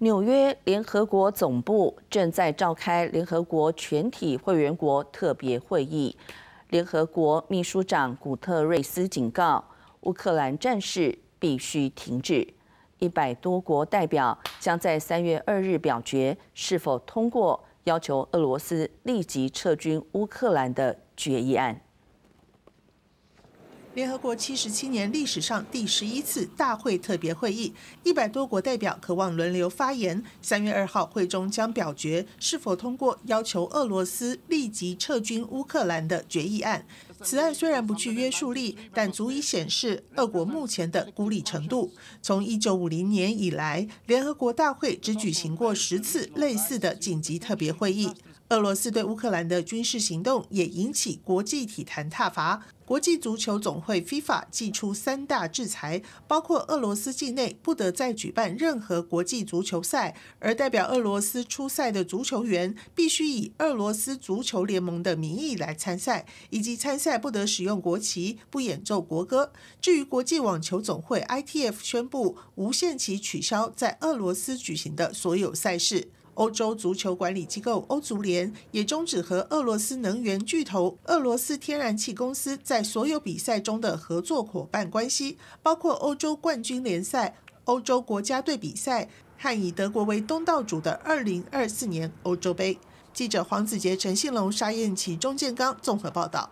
纽约联合国总部正在召开联合国全体会员国特别会议。联合国秘书长古特瑞斯警告，乌克兰战事必须停止。一百多国代表将在三月二日表决是否通过要求俄罗斯立即撤军乌克兰的决议案。联合国七十七年历史上第十一次大会特别会议，一百多国代表渴望轮流发言。三月二号会中将表决是否通过要求俄罗斯立即撤军乌克兰的决议案。此案虽然不具约束力，但足以显示俄国目前的孤立程度。从一九五零年以来，联合国大会只举行过十次类似的紧急特别会议。俄罗斯对乌克兰的军事行动也引起国际体坛踏伐。国际足球总会 FIFA 祭出三大制裁，包括俄罗斯境内不得再举办任何国际足球赛，而代表俄罗斯出赛的足球员必须以俄罗斯足球联盟的名义来参赛，以及参赛不得使用国旗、不演奏国歌。至于国际网球总会 ITF 宣布无限期取消在俄罗斯举行的所有赛事。欧洲足球管理机构欧足联也终止和俄罗斯能源巨头俄罗斯天然气公司在所有比赛中的合作伙伴关系，包括欧洲冠军联赛、欧洲国家队比赛和以德国为东道主的2024年欧洲杯。记者黄子杰、陈信龙、沙燕琪、钟建刚综合报道。